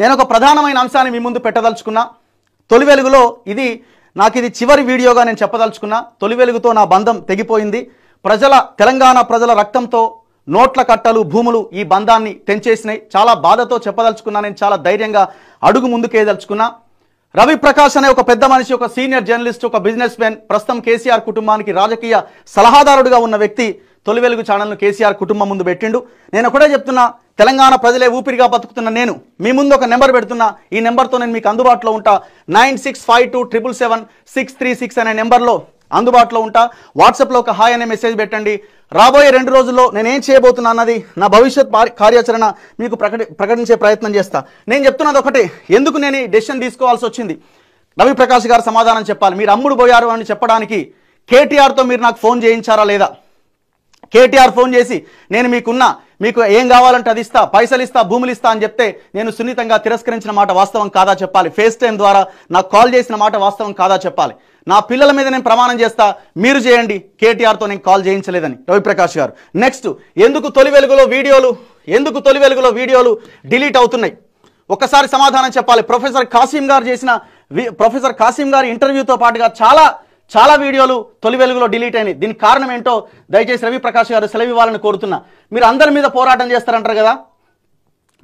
నేను ఒక ప్రధానమైన అంశాన్ని మీ ముందు పెట్టదలుచుకున్నా తొలి వెలుగులో ఇది నాకు ఇది చివరి వీడియోగా నేను చెప్పదలుచుకున్నా తొలి వెలుగుతో నా బంధం తెగిపోయింది ప్రజల తెలంగాణ ప్రజల రక్తంతో నోట్ల కట్టలు భూములు ఈ బంధాన్ని తెంచేసినాయి చాలా బాధతో చెప్పదలుచుకున్నా నేను చాలా ధైర్యంగా అడుగు ముందుకేదలుచుకున్నా రవి ప్రకాష్ అనే ఒక పెద్ద మనిషి ఒక సీనియర్ జర్నలిస్ట్ ఒక బిజినెస్ మ్యాన్ ప్రస్తుతం కేసీఆర్ కుటుంబానికి రాజకీయ సలహాదారుడుగా ఉన్న వ్యక్తి తొలి వెలుగు ఛానల్ను కేసీఆర్ కుటుంబం ముందు పెట్టిండు నేను ఒకటే చెప్తున్నా తెలంగాణ ప్రజలే ఊపిరిగా బతుకుతున్న నేను మీ ముందు ఒక నెంబర్ పెడుతున్నా ఈ నెంబర్తో నేను మీకు అందుబాటులో ఉంటా nine six five two triple seven six three six అనే నెంబర్లో అందుబాటులో ఉంటా వాట్సాప్లో ఒక హాయ్ అనే మెసేజ్ పెట్టండి రాబోయే రెండు రోజుల్లో నేనేం చేయబోతున్నా అన్నది నా భవిష్యత్ కార్యాచరణ మీకు ప్రకటి ప్రకటించే ప్రయత్నం చేస్తా నేను చెప్తున్నది ఒకటి ఎందుకు నేను ఈ డెసిషన్ తీసుకోవాల్సి వచ్చింది రవి ప్రకాష్ గారు సమాధానం చెప్పాలి మీరు అమ్ముడు పోయారు అని చెప్పడానికి కేటీఆర్తో మీరు నాకు ఫోన్ చేయించారా లేదా కేటీఆర్ ఫోన్ చేసి నేను మీకున్న మీకు ఏం కావాలంటే అది ఇస్తా పైసలు ఇస్తా భూములు ఇస్తా అని చెప్తే నేను సున్నితంగా తిరస్కరించిన మాట వాస్తవం కాదా చెప్పాలి ఫేస్ టైం ద్వారా నాకు కాల్ చేసిన మాట వాస్తవం కాదా చెప్పాలి నా పిల్లల మీద నేను ప్రమాణం చేస్తా మీరు చేయండి కేటీఆర్తో నేను కాల్ చేయించలేదని రవిప్రకాష్ గారు నెక్స్ట్ ఎందుకు తొలి వెలుగులో వీడియోలు ఎందుకు తొలి వెలుగులో వీడియోలు డిలీట్ అవుతున్నాయి ఒక్కసారి సమాధానం చెప్పాలి ప్రొఫెసర్ కాసిం గారు చేసిన ప్రొఫెసర్ కాసిం గారి ఇంటర్వ్యూతో పాటుగా చాలా చాలా వీడియోలు తొలి వెలుగులో డిలీట్ అయినాయి దీనికి కారణం ఏంటో దయచేసి రవిప్రకాష్ గారు సెలవు ఇవ్వాలని కోరుతున్నా మీరు అందరి మీద పోరాటం చేస్తారంటారు కదా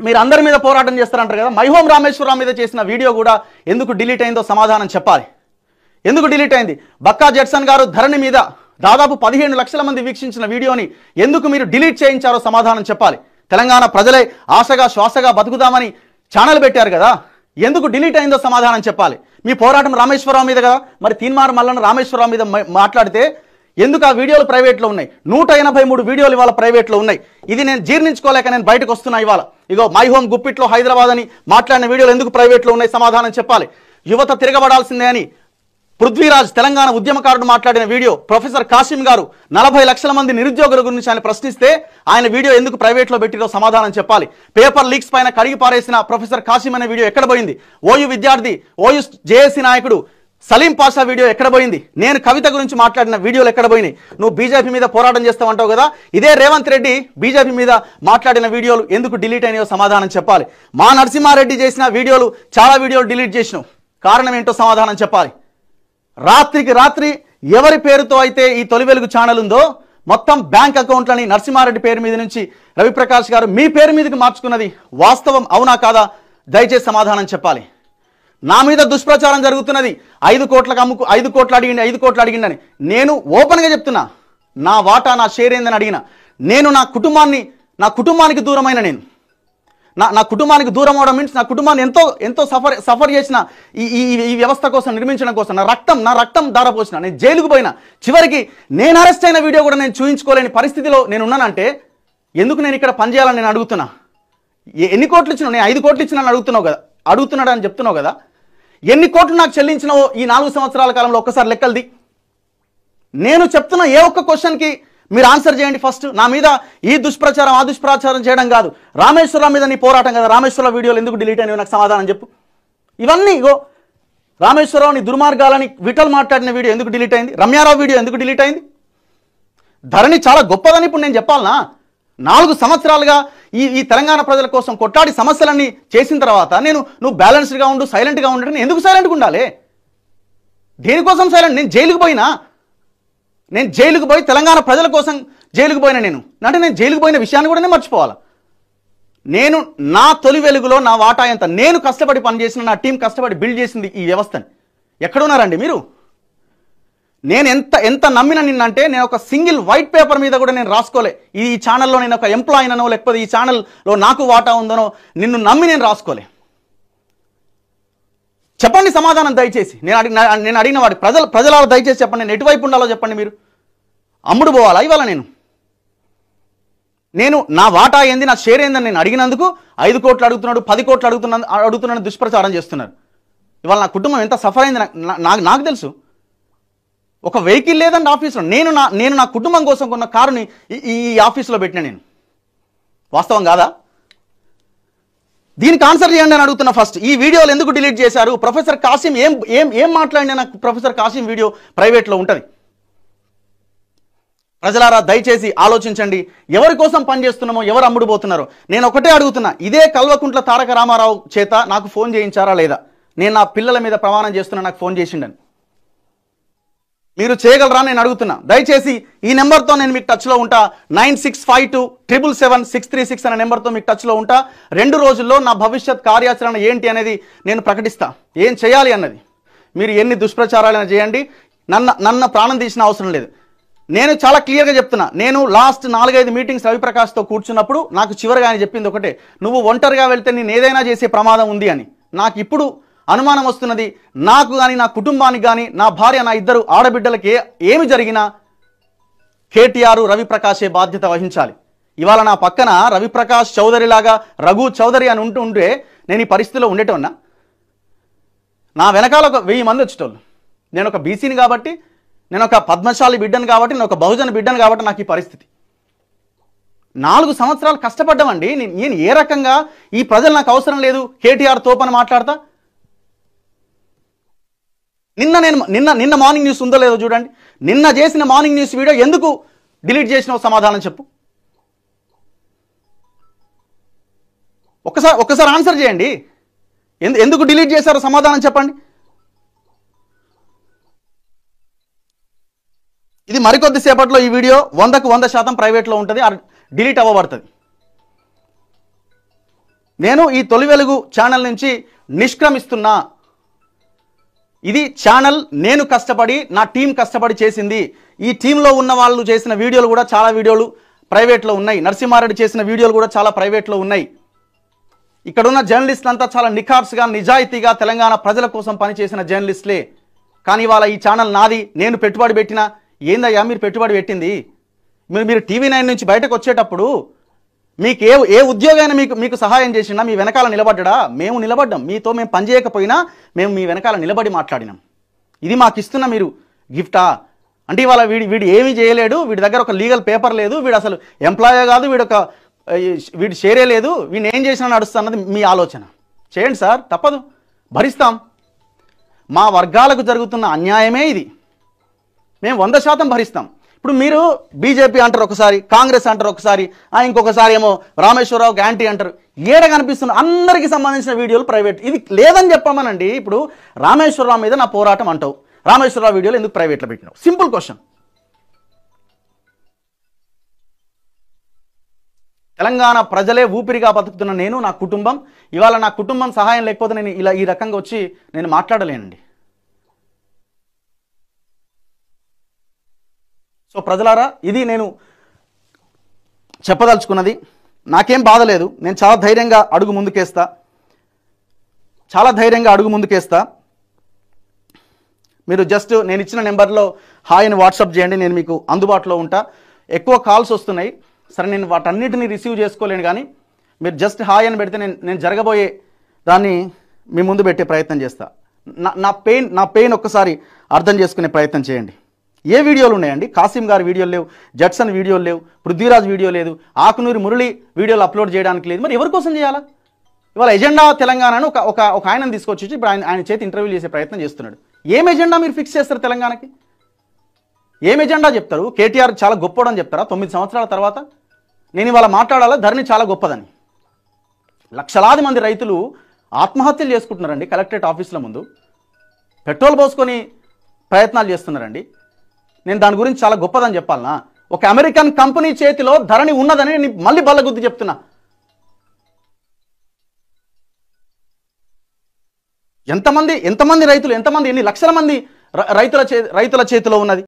మీరు అందరి మీద పోరాటం చేస్తారంటారు కదా మైహోం రామేశ్వరరావు మీద చేసిన వీడియో కూడా ఎందుకు డిలీట్ అయిందో సమాధానం చెప్పాలి ఎందుకు డిలీట్ అయింది బక్కా జడ్సన్ గారు ధరణి మీద దాదాపు పదిహేను లక్షల మంది వీక్షించిన వీడియోని ఎందుకు మీరు డిలీట్ చేయించారో సమాధానం చెప్పాలి తెలంగాణ ప్రజలే ఆశగా శ్వాసగా బతుకుదామని ఛానల్ పెట్టారు కదా ఎందుకు డిలీట్ అయిందో సమాధానం చెప్పాలి మీ పోరాటం రామేశ్వరరావు మీద కదా మరి తీన్మార్ మల్లన్న రామేశ్వరరావు మీద మాట్లాడితే ఎందుకు ఆ వీడియోలు ప్రైవేట్లో ఉన్నాయి నూట ఎనభై మూడు వీడియోలు ఇవాళ ప్రైవేట్లో ఉన్నాయి ఇది నేను జీర్ణించుకోలేక నేను బయటకు వస్తున్నా ఇవాళ ఇగో మై హోమ్ గుప్పిట్లో హైదరాబాద్ అని మాట్లాడిన వీడియోలు ఎందుకు ప్రైవేట్లో ఉన్నాయి సమాధానం చెప్పాలి యువత తిరగబడాల్సిందే అని పృథ్వీరాజ్ తెలంగాణ ఉద్యమకారుడు మాట్లాడిన వీడియో ప్రొఫెసర్ కాసిం గారు నలభై లక్షల మంది నిరుద్యోగుల గురించి ఆయన ప్రశ్నిస్తే ఆయన వీడియో ఎందుకు ప్రైవేట్లో పెట్టిరో సమాధానం చెప్పాలి పేపర్ లీక్స్ పైన కరిగి పారేసిన ప్రొఫెసర్ కాసిం అనే వీడియో ఎక్కడ పోయింది ఓయూ విద్యార్థి ఓయు జేఏసీ నాయకుడు సలీం పాషా వీడియో ఎక్కడ పోయింది నేను కవిత గురించి మాట్లాడిన వీడియోలు ఎక్కడ పోయినాయి నువ్వు బీజేపీ మీద పోరాటం చేస్తామంటావు కదా ఇదే రేవంత్ రెడ్డి బీజేపీ మీద మాట్లాడిన వీడియోలు ఎందుకు డిలీట్ అయినాయో సమాధానం చెప్పాలి మా నరసింహారెడ్డి చేసిన వీడియోలు చాలా వీడియోలు డిలీట్ చేసినావు కారణం ఏంటో సమాధానం చెప్పాలి రాత్రికి రాత్రి ఎవరి పేరుతో అయితే ఈ తొలి వెలుగు ఛానల్ ఉందో మొత్తం బ్యాంక్ అకౌంట్లని నరసింహారెడ్డి పేరు మీద నుంచి రవిప్రకాష్ గారు మీ పేరు మీదకి మార్చుకున్నది వాస్తవం అవునా కాదా దయచేసి సమాధానం చెప్పాలి నా మీద దుష్ప్రచారం జరుగుతున్నది ఐదు కోట్లకు అమ్ముకు ఐదు కోట్లు అడిగింది ఐదు కోట్లు అడిగిండని నేను ఓపెన్గా చెప్తున్నా నా వాటా నా షేర్ ఏందని అడిగిన నేను నా కుటుంబాన్ని నా కుటుంబానికి దూరమైన నేను నా నా కుటుంబానికి దూరం అవడం మీన్స్ నా కుటుంబాన్ని ఎంతో ఎంతో సఫర్ సఫర్ చేసిన ఈ ఈ వ్యవస్థ కోసం నిర్మించడం కోసం నా రక్తం నా రక్తం దారపోసిన నేను జైలుకు పోయినా చివరికి నేను అరెస్ట్ అయిన వీడియో కూడా నేను చూపించుకోలేని పరిస్థితిలో నేను ఉన్నానంటే ఎందుకు నేను ఇక్కడ పనిచేయాలని నేను అడుగుతున్నా ఎన్ని కోట్లు ఇచ్చినా నేను ఐదు కోట్లు ఇచ్చినా అడుగుతున్నావు కదా అడుగుతున్నాడు అని చెప్తున్నావు కదా ఎన్ని కోట్లు నాకు చెల్లించినవో ఈ నాలుగు సంవత్సరాల కాలంలో ఒక్కసారి లెక్కలది నేను చెప్తున్న ఏ ఒక్క క్వశ్చన్కి మీరు ఆన్సర్ చేయండి ఫస్ట్ నా మీద ఈ దుష్ప్రచారం ఆ దుష్ప్రచారం చేయడం కాదు రామేశ్వరరావు మీద నీ పోరాటం కదా రామేశ్వరరావు వీడియోలు ఎందుకు డిలీట్ అయినవి నాకు సమాధానం చెప్పు ఇవన్నీ ఇగో రామేశ్వరరావు నీ దుర్మార్గాలని విటల్ మాట్లాడిన వీడియో ఎందుకు డిలీట్ అయింది రమ్యారావు వీడియో ఎందుకు డిలీట్ అయింది ధరణి చాలా గొప్పదని ఇప్పుడు నేను చెప్పాలనా నాలుగు సంవత్సరాలుగా ఈ ఈ తెలంగాణ ప్రజల కోసం కొట్టాడి సమస్యలన్నీ చేసిన తర్వాత నేను నువ్వు బ్యాలెన్స్డ్గా ఉండు సైలెంట్గా ఉండడం ఎందుకు సైలెంట్గా ఉండాలి దేనికోసం సైలెంట్ నేను జైలుకు పోయినా నేను జైలుకు పోయి తెలంగాణ ప్రజల కోసం జైలుకు పోయిన నేను అంటే నేను జైలుకు పోయిన విషయాన్ని కూడా నేను మర్చిపోవాలా నేను నా తొలి వెలుగులో నా వాటా ఎంత నేను కష్టపడి పనిచేసిన నా టీం కష్టపడి బిల్డ్ చేసింది ఈ వ్యవస్థని ఎక్కడున్నారండి మీరు నేను ఎంత ఎంత నమ్మిన నిన్నంటే నేను ఒక సింగిల్ వైట్ పేపర్ మీద కూడా నేను రాసుకోలే ఈ ఛానల్లో నేను ఒక ఎంప్లాయినో లేకపోతే ఈ ఛానల్లో నాకు వాటా ఉందనో నిన్ను నమ్మి నేను రాసుకోలే చెప్పండి సమాధానం దయచేసి నేను అడిగిన నేను అడిగిన వాడి ప్రజల ప్రజల దయచేసి చెప్పండి నేను ఎటువైపు ఉండాలో చెప్పండి మీరు అమ్ముడు పోవాలా ఇవాళ నేను నేను నా వాటా ఏంది నా షేర్ ఏందని నేను అడిగినందుకు ఐదు కోట్లు అడుగుతున్నాడు పది కోట్లు అడుగుతున్నా అడుగుతున్నాడు దుష్ప్రచారం చేస్తున్నారు ఇవాళ నా కుటుంబం ఎంత సఫర్ అయింది నాకు నాకు తెలుసు ఒక వెహికల్ లేదండి ఆఫీస్లో నేను నా నేను నా కుటుంబం కోసం కొన్న కారుని ఈ ఆఫీస్లో పెట్టిన నేను వాస్తవం కాదా దీనికి ఆన్సర్ చేయండి అని అడుగుతున్నా ఫస్ట్ ఈ వీడియోలు ఎందుకు డిలీట్ చేశారు ప్రొఫెసర్ కాసిం ఏం ఏం ఏం మాట్లాడిన నాకు ప్రొఫెసర్ కాసిం వీడియో ప్రైవేట్లో ఉంటుంది ప్రజలారా దయచేసి ఆలోచించండి ఎవరి కోసం పనిచేస్తున్నామో ఎవరు అమ్ముడుపోతున్నారో నేను ఒకటే అడుగుతున్నా ఇదే కల్వకుంట్ల తారక రామారావు చేత నాకు ఫోన్ చేయించారా లేదా నేను నా పిల్లల మీద ప్రమాణం చేస్తున్నా నాకు ఫోన్ చేసిండని మీరు చేయగలరా నేను అడుగుతున్నా దయచేసి ఈ నెంబర్తో నేను మీకు టచ్లో ఉంటా nine six five two triple seven six three six అనే నెంబర్తో మీకు టచ్లో ఉంటా రెండు రోజుల్లో నా భవిష్యత్ కార్యాచరణ ఏంటి అనేది నేను ప్రకటిస్తా ఏం చేయాలి అన్నది మీరు ఎన్ని దుష్ప్రచారాలైనా చేయండి నన్ను నన్ను ప్రాణం తీసిన అవసరం లేదు నేను చాలా క్లియర్గా చెప్తున్నా నేను లాస్ట్ నాలుగైదు మీటింగ్స్ రవిప్రకాష్తో కూర్చున్నప్పుడు నాకు చివరిగా ఆయన చెప్పింది ఒకటే నువ్వు ఒంటరిగా వెళ్తే నేను ఏదైనా చేసే ప్రమాదం ఉంది అని నాకు ఇప్పుడు అనుమానం వస్తున్నది నాకు కానీ నా కుటుంబానికి కానీ నా భార్య నా ఇద్దరు ఆడబిడ్డలకి ఏమి జరిగినా కేటీఆర్ రవిప్రకాశే బాధ్యత వహించాలి ఇవాళ నా పక్కన రవిప్రకాష్ చౌదరి లాగా రఘు చౌదరి అని ఉంటూ ఉంటే నేను ఈ పరిస్థితిలో ఉండేటోన్నా నా వెనకాల ఒక వెయ్యి మంది వచ్చేటోళ్ళు నేను ఒక బీసీని కాబట్టి నేను ఒక పద్మశాలి బిడ్డను కాబట్టి నేను ఒక బహుజన బిడ్డను కాబట్టి నాకు ఈ పరిస్థితి నాలుగు సంవత్సరాలు కష్టపడ్డామండి నేను ఏ రకంగా ఈ ప్రజలు నాకు అవసరం లేదు కేటీఆర్ తోపని మాట్లాడతా నిన్న నేను నిన్న నిన్న మార్నింగ్ న్యూస్ ఉందో లేదో చూడండి నిన్న చేసిన మార్నింగ్ న్యూస్ వీడియో ఎందుకు డిలీట్ చేసిన సమాధానం చెప్పు ఒకసారి ఒక్కసారి ఆన్సర్ చేయండి ఎందుకు డిలీట్ చేశారో సమాధానం చెప్పండి ఇది మరికొద్ది సేపట్లో ఈ వీడియో వందకు వంద శాతం ప్రైవేట్లో ఉంటుంది డిలీట్ అవ్వబడుతుంది నేను ఈ తొలి వెలుగు ఛానల్ నుంచి నిష్క్రమిస్తున్నా ఇది ఛానల్ నేను కష్టపడి నా టీం కష్టపడి చేసింది ఈ టీంలో ఉన్న వాళ్ళు చేసిన వీడియోలు కూడా చాలా వీడియోలు ప్రైవేట్లో ఉన్నాయి నరసింహారెడ్డి చేసిన వీడియోలు కూడా చాలా ప్రైవేట్లో ఉన్నాయి ఇక్కడున్న జర్నలిస్టులు అంతా చాలా నిఖార్స్గా నిజాయితీగా తెలంగాణ ప్రజల కోసం పనిచేసిన జర్నలిస్టులే కానీ ఇవాళ ఈ ఛానల్ నాది నేను పెట్టుబడి పెట్టినా ఏందయ్యా మీరు పెట్టుబడి పెట్టింది మీరు మీరు టీవీ నైన్ నుంచి బయటకు వచ్చేటప్పుడు మీకు ఏ ఏ ఉద్యోగైనా మీకు మీకు సహాయం చేసినా మీ వెనకాల నిలబడ్డా మేము నిలబడ్డాం మీతో మేము పనిచేయకపోయినా మేము మీ వెనకాల నిలబడి మాట్లాడినాం ఇది మాకు ఇస్తున్న మీరు గిఫ్టా అంటే ఇవాళ వీడి వీడు ఏమీ చేయలేడు వీడి దగ్గర ఒక లీగల్ పేపర్ లేదు వీడు అసలు ఎంప్లాయే కాదు వీడు ఒక వీడు షేరే లేదు వీడిని ఏం చేసినా నడుస్తున్నది మీ ఆలోచన చేయండి సార్ తప్పదు భరిస్తాం మా వర్గాలకు జరుగుతున్న అన్యాయమే ఇది మేము వంద శాతం భరిస్తాం ఇప్పుడు మీరు బీజేపీ అంటారు ఒకసారి కాంగ్రెస్ అంటారు ఒకసారి ఇంకొకసారి ఏమో రామేశ్వరరావు యాంటీ అంటారు ఏడ కనిపిస్తున్న అందరికి సంబంధించిన వీడియోలు ప్రైవేట్ ఇది లేదని చెప్పమనండి ఇప్పుడు రామేశ్వరరావు మీద నా పోరాటం అంటావు రామేశ్వరరావు వీడియోలు ఎందుకు ప్రైవేట్లో పెట్టినావు సింపుల్ క్వశ్చన్ తెలంగాణ ప్రజలే ఊపిరిగా బతుకుతున్న నేను నా కుటుంబం ఇవాళ నా కుటుంబం సహాయం లేకపోతే నేను ఇలా ఈ రకంగా వచ్చి నేను మాట్లాడలేనండి సో ప్రజలారా ఇది నేను చెప్పదలుచుకున్నది నాకేం బాధ లేదు నేను చాలా ధైర్యంగా అడుగు ముందుకేస్తా చాలా ధైర్యంగా అడుగు ముందుకేస్తా మీరు జస్ట్ నేను ఇచ్చిన నెంబర్లో హాయ్ అని వాట్సాప్ చేయండి నేను మీకు అందుబాటులో ఉంటా ఎక్కువ కాల్స్ వస్తున్నాయి సరే నేను వాటన్నిటిని రిసీవ్ చేసుకోలేను కానీ మీరు జస్ట్ హాయ్ అని పెడితే నేను నేను జరగబోయే దాన్ని మీ ముందు పెట్టే ప్రయత్నం చేస్తా నా నా పెయిన్ నా పెయిన్ ఒక్కసారి అర్థం చేసుకునే ప్రయత్నం చేయండి ఏ వీడియోలు ఉన్నాయండి కాసిం గారి వీడియోలు లేవు జట్సన్ వీడియోలు లేవు పృథ్వీరాజ్ వీడియో లేదు ఆకునూరి మురళి వీడియోలు అప్లోడ్ చేయడానికి లేదు మరి ఎవరి కోసం చేయాలా ఇవాళ ఎజెండా తెలంగాణను ఒక ఒక ఒక ఆయనను తీసుకొచ్చి ఇప్పుడు ఆయన ఆయన చేతి ఇంటర్వ్యూ చేసే ప్రయత్నం చేస్తున్నాడు ఏం ఎజెండా మీరు ఫిక్స్ చేస్తారు తెలంగాణకి ఏం ఎజెండా చెప్తారు కేటీఆర్ చాలా గొప్పడని చెప్తారా తొమ్మిది సంవత్సరాల తర్వాత నేను ఇవాళ మాట్లాడాలా ధరణి చాలా గొప్పదని లక్షలాది మంది రైతులు ఆత్మహత్యలు చేసుకుంటున్నారండి కలెక్టరేట్ ఆఫీసుల ముందు పెట్రోల్ పోసుకొని ప్రయత్నాలు చేస్తున్నారండి నేను దాని గురించి చాలా గొప్పదని చెప్పాలనా ఒక అమెరికన్ కంపెనీ చేతిలో ధరణి ఉన్నదని నేను మళ్ళీ బల్లగుద్ది చెప్తున్నా ఎంతమంది ఎంతమంది రైతులు ఎంతమంది ఎన్ని లక్షల మంది రైతుల చే రైతుల చేతిలో ఉన్నది